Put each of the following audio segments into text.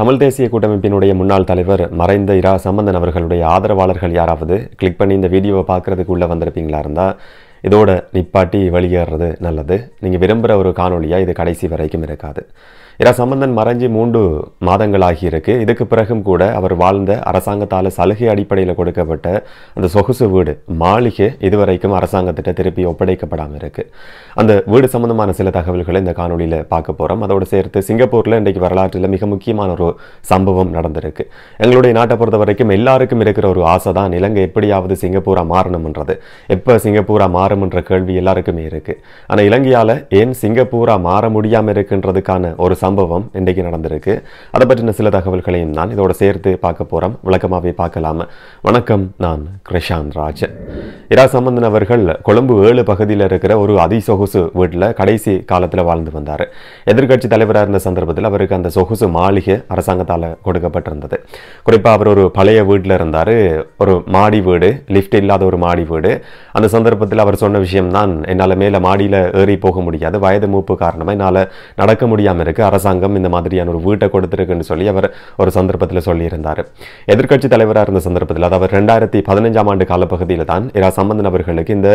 தமிழ் தேசிய கூட்டமைப்பினுடைய முன்னாள் தலைவர் மறைந்த இரா சம்பந்தன் அவர்களுடைய ஆதரவாளர்கள் யாராவது கிளிக் பண்ணி இந்த வீடியோவை பார்க்குறதுக்கு உள்ளே வந்திருப்பீங்களா இருந்தால் இதோட நிப்பாட்டி வெளியேறது நல்லது நீங்கள் விரும்புகிற ஒரு காணொலியாக இது கடைசி வரைக்கும் இருக்காது சம்பந்தன் மறைஞ்சி மூன்று ஆகியிருக்கு இதுக்கு பிறகும் கூட அவர் வாழ்ந்த அரசாங்கத்தால் சலுகை அடிப்படையில் கொடுக்கப்பட்ட அந்த சொகுசு வீடு மாளிகை இதுவரைக்கும் அரசாங்கத்திட்ட திருப்பி ஒப்படைக்கப்படாமல் இருக்கு அந்த வீடு சம்பந்தமான சில தகவல்களை இந்த காணொலியில் பார்க்க போகிறோம் அதோடு சேர்த்து சிங்கப்பூரில் இன்றைக்கு வரலாற்றில் மிக முக்கியமான ஒரு சம்பவம் நடந்திருக்கு எங்களுடைய நாட்டை பொறுத்த வரைக்கும் எல்லாருக்கும் இருக்கிற ஒரு ஆசை தான் இலங்கை எப்படியாவது சிங்கப்பூரா மாறணும்ன்றது எப்போ சிங்கப்பூரா மாறும்ன்ற கேள்வி எல்லாருக்குமே இருக்கு ஆனால் இலங்கையால் ஏன் சிங்கப்பூரா மாற முடியாமல் இருக்குன்றதுக்கான ஒரு சம்பவம் இன்றைக்கு நடந்திருக்கு அதை பற்றின சில தகவல்களையும் நான் இதோட சேர்த்து பார்க்க போகிறோம் விளக்கமாகவே பார்க்கலாம வணக்கம் நான் கிருஷாந்த் ராஜ் இரா சம்பந்தன் அவர்கள் கொழும்பு ஏழு பகுதியில் இருக்கிற ஒரு அதிசொகுசு வீட்டில் கடைசி காலத்தில் வாழ்ந்து வந்தார் எதிர்கட்சி தலைவராக இருந்த சந்தர்ப்பத்தில் அவருக்கு அந்த சொகுசு மாளிகை அரசாங்கத்தால் கொடுக்கப்பட்டிருந்தது குறிப்பாக அவர் ஒரு பழைய வீட்டில் இருந்தார் ஒரு மாடி வீடு லிஃப்ட் இல்லாத ஒரு மாடி வீடு அந்த சந்தர்ப்பத்தில் அவர் சொன்ன விஷயம்தான் என்னால் மேலே மாடியில் ஏறி போக முடியாது வயது மூப்பு காரணமாக என்னால் நடக்க முடியாமல் இருக்குது அரசாங்கம் இந்த மாதிரியான ஒரு வீட்டை கொடுத்துருக்குன்னு சொல்லி அவர் ஒரு சந்தர்ப்பத்தில் சொல்லியிருந்தார் எதிர்க்கட்சி தலைவராக இருந்த சந்தர்ப்பத்தில் அதாவது ரெண்டாயிரத்தி பதினஞ்சாம் ஆண்டு காலப்பகுதியில் தான் இரா சம்பந்த நபர்களுக்கு இந்த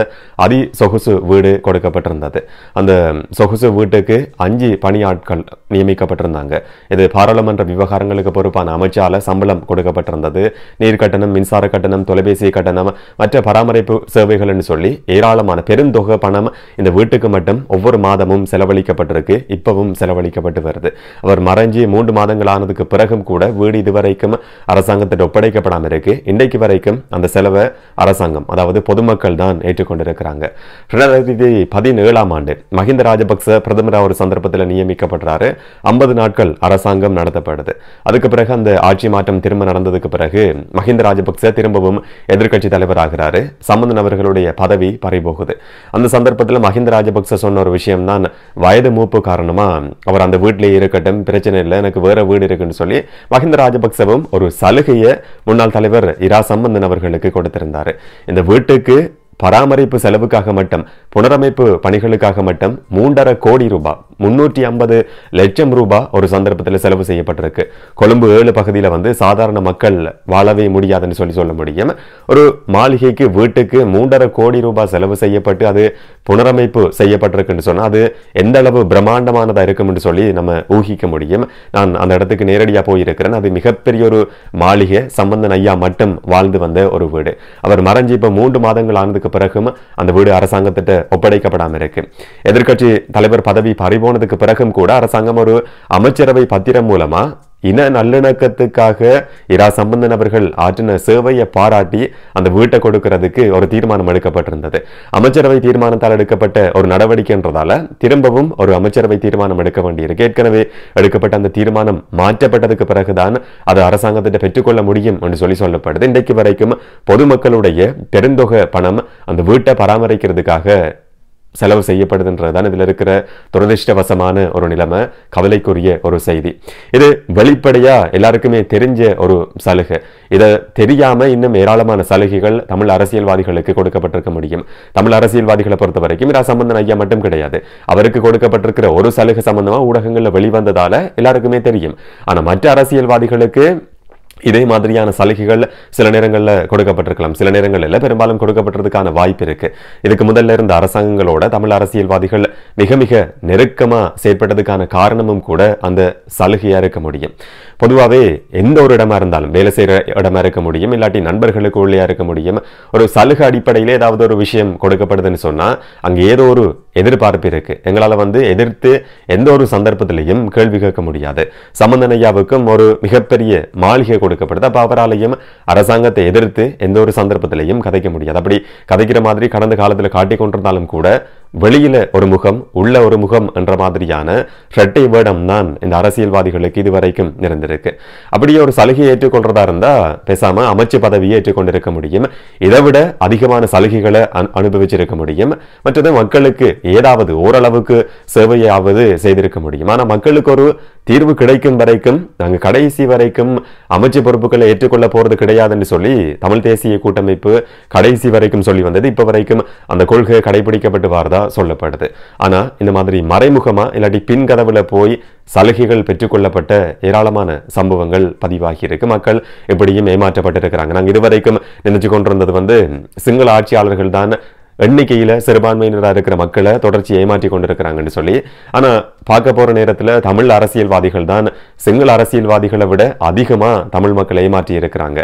அதி சொகுசு வீடு கொடுக்கப்பட்டிருந்தது அந்த சொகுசு வீட்டுக்கு அஞ்சு பணியாட்கள் நியமிக்கப்பட்டிருந்தாங்க இது பாராளுமன்ற விவகாரங்களுக்கு பொறுப்பான அமைச்சால சம்பளம் கொடுக்கப்பட்டிருந்தது நீர் கட்டணம் மின்சார கட்டணம் தொலைபேசி கட்டணம் மற்ற பராமரிப்பு சேவைகள்னு சொல்லி ஏராளமான பெருந்தொகை பணம் இந்த வீட்டுக்கு மட்டும் ஒவ்வொரு மாதமும் செலவழிக்கப்பட்டிருக்கு இப்பவும் செலவழிக்கப்பட்டு வருது அவர் மறைஞ்சி மூன்று மாதங்கள் ஆனதுக்கு பிறகும் கூட வீடு இதுவரைக்கும் அரசாங்கத்திட்ட ஒப்படைக்கப்படாமல் இருக்கு இன்றைக்கு வரைக்கும் அந்த செலவை அரசாங்கம் அதாவது பொதுமக்கள் தான் ஏற்றுக்கொண்டிருக்கிறாங்க ரெண்டாயிரத்தி பதினேழாம் ஆண்டு மஹிந்த ராஜபக்ச பிரதமர் ஒரு சந்தர்ப்பத்தில் நியமிக்கப்படுறாரு ஐம்பது நாட்கள் அரசாங்கம் நடத்தப்படுது அதுக்கு பிறகு அந்த ஆட்சி மாற்றம் திரும்ப நடந்ததுக்கு பிறகு மஹிந்த ராஜபக்ச திரும்பவும் எதிர்கட்சி தலைவர் ஆகிறாரு சம்பந்தன் அவர்களுடைய பதவி பறிபோகுது அந்த சந்தர்ப்பத்தில் மஹிந்த ராஜபக்ச சொன்ன ஒரு விஷயம் தான் வயது மூப்பு காரணமா அவர் அந்த வீட்டு ப்ரைவேட்லேயே இருக்கட்டும் பிரச்சனை இல்லை எனக்கு வேற வீடு இருக்குன்னு சொல்லி மஹிந்த ராஜபக்சவும் ஒரு சலுகையை முன்னாள் தலைவர் இரா சம்பந்தன் அவர்களுக்கு கொடுத்திருந்தார் இந்த வீட்டுக்கு பராமரிப்பு செலவுக்காக மட்டும் புனரமைப்பு பணிகளுக்காக மட்டும் மூன்றரை கோடி ரூபாய் முன்னூற்றி ஐம்பது லட்சம் ரூபாய் ஒரு சந்தர்ப்பத்தில் செலவு செய்யப்பட்டிருக்கு கொழும்பு ஏழு பகுதியில் வந்து சாதாரண மக்கள் வாழவே முடியாதுன்னு சொல்லி சொல்ல முடியும் ஒரு மாளிகைக்கு வீட்டுக்கு மூன்றரை கோடி ரூபாய் செலவு செய்யப்பட்டு அது புனரமைப்பு செய்யப்பட்டிருக்குன்னு சொன்னால் அது எந்த அளவு பிரம்மாண்டமானதாக இருக்கும் என்று சொல்லி நம்ம ஊகிக்க முடியும் நான் அந்த இடத்துக்கு நேரடியாக போயிருக்கிறேன் அது மிகப்பெரிய ஒரு மாளிகை சம்பந்தன் ஐயா மட்டும் வாழ்ந்து வந்த ஒரு வீடு அவர் மறைஞ்சு இப்போ மூன்று மாதங்கள் ஆனதுக்கு போனதுக்கு பிறகும் அந்த வீடு அரசாங்கத்திட்ட ஒப்படைக்கப்படாமல் இருக்கு எதிர்கட்சி தலைவர் பதவி பறிபோனதுக்கு பிறகும் கூட அரசாங்கம் ஒரு அமைச்சரவை பத்திரம் மூலமாக இன நல்லிணக்கத்துக்காக இரா சம்பந்த நபர்கள் ஆற்றின சேவையை பாராட்டி அந்த வீட்டை கொடுக்கறதுக்கு ஒரு தீர்மானம் எடுக்கப்பட்டிருந்தது அமைச்சரவை தீர்மானத்தால் எடுக்கப்பட்ட ஒரு நடவடிக்கைன்றதால திரும்பவும் ஒரு அமைச்சரவை தீர்மானம் எடுக்க வேண்டியிருக்கு ஏற்கனவே எடுக்கப்பட்ட அந்த தீர்மானம் மாற்றப்பட்டதுக்கு பிறகுதான் அது அரசாங்கத்திட்ட பெற்றுக்கொள்ள முடியும் என்று சொல்லி சொல்லப்படுது இன்றைக்கு வரைக்கும் பொதுமக்களுடைய பெருந்தொகை பணம் அந்த வீட்டை பராமரிக்கிறதுக்காக செலவு செய்யப்படுதுன்றது தான் இதில் இருக்கிற துரதிருஷ்டவசமான ஒரு நிலைமை கவலைக்குரிய ஒரு செய்தி இது வெளிப்படையாக எல்லாருக்குமே தெரிஞ்ச ஒரு சலுகை இதை தெரியாமல் இன்னும் ஏராளமான சலுகைகள் தமிழ் அரசியல்வாதிகளுக்கு கொடுக்கப்பட்டிருக்க முடியும் தமிழ் அரசியல்வாதிகளை பொறுத்த வரைக்கும் இரா சம்பந்தன் ஐயா மட்டும் கிடையாது அவருக்கு கொடுக்கப்பட்டிருக்கிற ஒரு சலுகை சம்பந்தமாக ஊடகங்களில் வெளிவந்ததால் எல்லாருக்குமே தெரியும் ஆனால் மற்ற அரசியல்வாதிகளுக்கு இதே மாதிரியான சலுகைகள் சில நேரங்களில் கொடுக்கப்பட்டிருக்கலாம் சில நேரங்களில் பெரும்பாலும் கொடுக்கப்பட்டதுக்கான வாய்ப்பு இருக்கு இதுக்கு முதல்ல இருந்த அரசாங்கங்களோட தமிழ் அரசியல்வாதிகள் மிக மிக நெருக்கமாக செயற்பட்டதுக்கான காரணமும் கூட அந்த சலுகையாக இருக்க முடியும் பொதுவாகவே எந்த ஒரு இடமா இருந்தாலும் வேலை செய்கிற இடமா இருக்க முடியும் இல்லாட்டி நண்பர்களுக்கு உள்ளேயா இருக்க முடியும் ஒரு சலுகை அடிப்படையில் ஏதாவது ஒரு விஷயம் கொடுக்கப்படுதுன்னு சொன்னால் அங்கே ஏதோ ஒரு எதிர்பார்ப்பு இருக்குது எங்களால் வந்து எதிர்த்து எந்த ஒரு சந்தர்ப்பத்திலையும் கேள்வி கேட்க முடியாது சம்பந்தனையாவுக்கும் ஒரு மிகப்பெரிய மாளிகை கொடுக்கப்படுது அப்போ அவராலையும் அரசாங்கத்தை எதிர்த்து எந்த ஒரு சந்தர்ப்பத்திலையும் கதைக்க முடியாது அப்படி கதைக்கிற மாதிரி கடந்த காலத்தில் காட்டிக்கொண்டிருந்தாலும் கூட வெளியில ஒரு முகம் உள்ள ஒரு முகம் என்ற மாதிரியான ரெட்டை வேடம் தான் இந்த அரசியல்வாதிகளுக்கு இதுவரைக்கும் இருந்திருக்கு அப்படியே ஒரு சலுகையை ஏற்றுக்கொள்றதா இருந்தா பேசாம அமைச்சு பதவியை ஏற்றுக்கொண்டிருக்க முடியும் இதை விட அதிகமான சலுகைகளை அனுபவிச்சிருக்க முடியும் மற்றது மக்களுக்கு ஏதாவது ஓரளவுக்கு சேவையாவது செய்திருக்க முடியும் ஆனா மக்களுக்கு ஒரு தீர்வு கிடைக்கும் வரைக்கும் நாங்கள் கடைசி வரைக்கும் அமைச்சு பொறுப்புகளை ஏற்றுக்கொள்ள போறது கிடையாதுன்னு சொல்லி தமிழ் தேசிய கூட்டமைப்பு கடைசி வரைக்கும் சொல்லி வந்தது இப்போ வரைக்கும் அந்த கொள்கை கடைபிடிக்கப்பட்டு வாரதா தான் சொல்லப்படுது ஆனால் இந்த மாதிரி மறைமுகமாக இல்லாட்டி பின் கதவில் போய் சலுகைகள் பெற்றுக்கொள்ளப்பட்ட ஏராளமான சம்பவங்கள் பதிவாகி இருக்கு மக்கள் எப்படியும் ஏமாற்றப்பட்டிருக்கிறாங்க நாங்கள் இதுவரைக்கும் நினைச்சு கொண்டிருந்தது வந்து சிங்கள ஆட்சியாளர்கள் தான் எண்ணிக்கையில் சிறுபான்மையினராக இருக்கிற மக்களை தொடர்ச்சி ஏமாற்றி கொண்டிருக்கிறாங்கன்னு சொல்லி ஆனால் பார்க்க போகிற நேரத்தில் தமிழ் அரசியல்வாதிகள் தான் சிங்கள அரசியல்வாதிகளை விட அதிகமாக தமிழ் மக்களை ஏமாற்றி இருக்கிறாங்க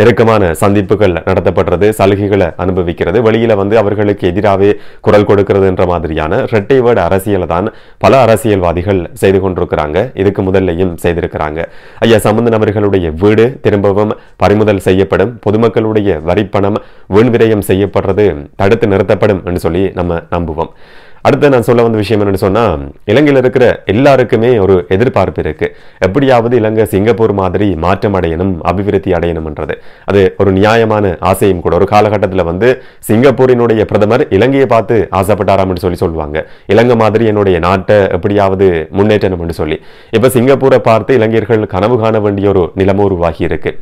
நெருக்கமான சந்திப்புகள் நடத்தப்படுறது சலுகைகளை அனுபவிக்கிறது வெளியில் வந்து அவர்களுக்கு எதிராகவே குரல் கொடுக்கிறது என்ற மாதிரியான ரெட்டை வேர்டு அரசியலை தான் பல அரசியல்வாதிகள் செய்து கொண்டிருக்கிறாங்க இதுக்கு முதல்லையும் செய்திருக்கிறாங்க ஐயா சம்பந்தன் அவர்களுடைய வீடு திரும்பவும் பறிமுதல் செய்யப்படும் பொதுமக்களுடைய வரிப்பணம் வீண் விரயம் செய்யப்படுறது தடுத்து நிறுத்தப்படும் என்று சொல்லி நம்ம நம்புவோம் அடுத்து நான் சொல்ல வந்த விஷயம் என்னென்னு சொன்னால் இலங்கையில் இருக்கிற எல்லாருக்குமே ஒரு எதிர்பார்ப்பு இருக்குது எப்படியாவது இலங்கை சிங்கப்பூர் மாதிரி மாற்றம் அடையணும் அபிவிருத்தி அடையணும்ன்றது அது ஒரு நியாயமான ஆசையும் கூட ஒரு காலகட்டத்தில் வந்து சிங்கப்பூரினுடைய பிரதமர் இலங்கையை பார்த்து ஆசைப்பட்டாராம்னு சொல்லி சொல்லுவாங்க இலங்கை மாதிரி என்னுடைய நாட்டை எப்படியாவது முன்னேற்றணும்னு சொல்லி இப்போ சிங்கப்பூரை பார்த்து இளைஞர்கள் கனவு காண வேண்டிய ஒரு நிலமோ உருவாகி இருக்குது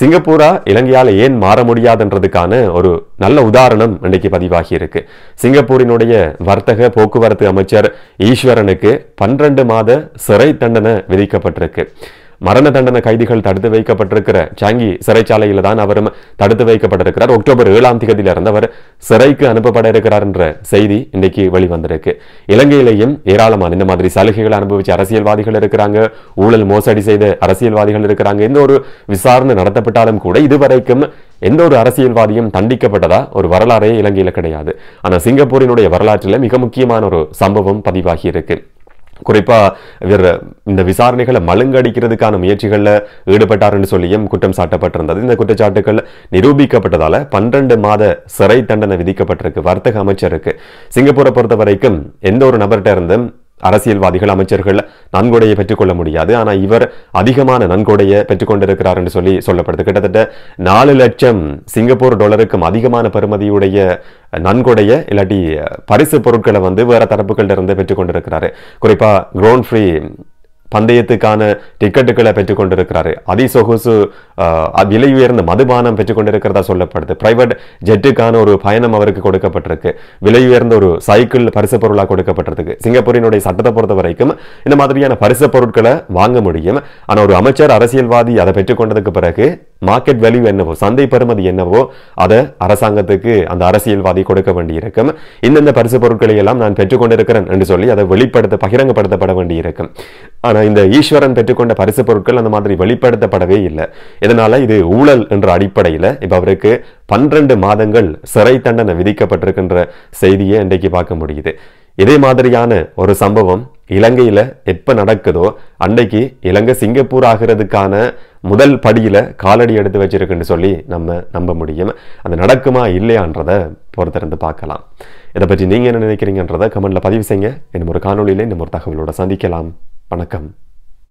சிங்கப்பூரா இலங்கையால் ஏன் மாற முடியாதுன்றதுக்கான ஒரு நல்ல உதாரணம் இன்றைக்கு பதிவாகி இருக்கு சிங்கப்பூரினுடைய வர்த்தக போக்குவரத்து அமைச்சர் ஈஸ்வரனுக்கு பன்னிரண்டு மாத சிறை தண்டனை விதிக்கப்பட்டிருக்கு மரண தண்டனை கைதிகள் தடுத்து வைக்கப்பட்டிருக்கிற சாங்கி சிறைச்சாலையில் தான் அவரும் தடுத்து வைக்கப்பட்டிருக்கிறார் அக்டோபர் ஏழாம் தேதியிலிருந்து அவர் சிறைக்கு அனுப்பப்பட இருக்கிறார் என்ற செய்தி இன்னைக்கு வெளிவந்திருக்கு இலங்கையிலேயும் ஏராளமான இந்த மாதிரி சலுகைகளை அனுபவிச்ச அரசியல்வாதிகள் இருக்கிறாங்க ஊழல் மோசடி செய்த அரசியல்வாதிகள் இருக்கிறாங்க எந்த ஒரு விசாரணை நடத்தப்பட்டாலும் கூட இதுவரைக்கும் எந்த ஒரு அரசியல்வாதியும் தண்டிக்கப்பட்டதா ஒரு வரலாறே இலங்கையில் கிடையாது ஆனால் சிங்கப்பூரினுடைய வரலாற்றில் மிக முக்கியமான ஒரு சம்பவம் பதிவாகி இருக்கு குறிப்பாக இவர் இந்த விசாரணைகளை மழுங்கடிக்கிறதுக்கான முயற்சிகளில் ஈடுபட்டார் என்று சொல்லியும் குற்றம் சாட்டப்பட்டிருந்தது இந்த குற்றச்சாட்டுகள் நிரூபிக்கப்பட்டதால் பன்னிரண்டு மாத சிறை தண்டனை விதிக்கப்பட்டிருக்கு வர்த்தக அமைச்சருக்கு சிங்கப்பூரை பொறுத்த வரைக்கும் எந்த ஒரு நபர்கிட்ட இருந்தும் அரசியல்வாதிகள் அமைச்சர்கள் நன்கொடையை பெற்றுக்கொள்ள முடியாது ஆனால் இவர் அதிகமான நன்கொடையை பெற்றுக்கொண்டிருக்கிறார் என்று சொல்லி சொல்லப்படுது கிட்டத்தட்ட நாலு லட்சம் சிங்கப்பூர் டாலருக்கும் அதிகமான பெருமதியுடைய நன்கொடைய இல்லாட்டி பரிசு பொருட்களை வந்து வேற தரப்புகளிலிருந்து பெற்றுக்கொண்டிருக்கிறாரு குறிப்பாக குரோன் ஃப்ரீ பந்தயத்துக்கான டிக்கெட்டுகளை பெற்றுக்கொண்டிருக்கிறாரு சொகுசு விலை உயர்ந்த மதுபானம் பெற்றுக்கொண்டிருக்கிறதா சொல்லப்படுது பிரைவேட் ஜெட்டுக்கான ஒரு பயணம் அவருக்கு கொடுக்கப்பட்டிருக்கு விலை உயர்ந்த ஒரு சைக்கிள் பரிசு பொருளாக கொடுக்கப்பட்டிருக்கு சிங்கப்பூரினுடைய சட்டத்தை பொறுத்த வரைக்கும் இந்த மாதிரியான பரிசு பொருட்களை வாங்க முடியும் ஆனால் ஒரு அமைச்சர் அரசியல்வாதி அதை பெற்றுக்கொண்டதுக்கு பிறகு மார்க்கெட் வேல்யூ என்னவோ சந்தை பெறுமதி என்னவோ அதை அரசாங்கத்துக்கு அந்த அரசியல்வாதி கொடுக்க வேண்டியிருக்கும் இந்தந்த பரிசு பொருட்களை எல்லாம் நான் பெற்றுக்கொண்டிருக்கிறேன் என்று சொல்லி அதை வெளிப்படுத்த பகிரங்கப்படுத்தப்பட வேண்டியிருக்கும் ஆனால் இந்த ஈஸ்வரன் பெற்றுக்கொண்ட பரிசு பொருட்கள் அந்த மாதிரி வெளிப்படுத்தப்படவே இல்லை இதனால் இது ஊழல் என்ற அடிப்படையில் இப்போ அவருக்கு பன்னிரண்டு மாதங்கள் சிறை தண்டனை விதிக்கப்பட்டிருக்கின்ற செய்தியை இன்றைக்கு பார்க்க முடியுது இதே மாதிரியான ஒரு சம்பவம் இலங்கையில் எப்போ நடக்குதோ அன்னைக்கு இலங்கை சிங்கப்பூர் ஆகிறதுக்கான முதல் படியில் காலடி எடுத்து வச்சிருக்குன்னு சொல்லி நம்ம நம்ப முடியும் அது நடக்குமா இல்லையான்றதை பொறுத்திருந்து பார்க்கலாம் இதை பற்றி நீங்கள் என்ன நினைக்கிறீங்கன்றதை கமெண்டில் பதிவு செய்யுங்க இன்னும் ஒரு காணொலியில் இன்னும் ஒரு தகவலோட சந்திக்கலாம் வணக்கம்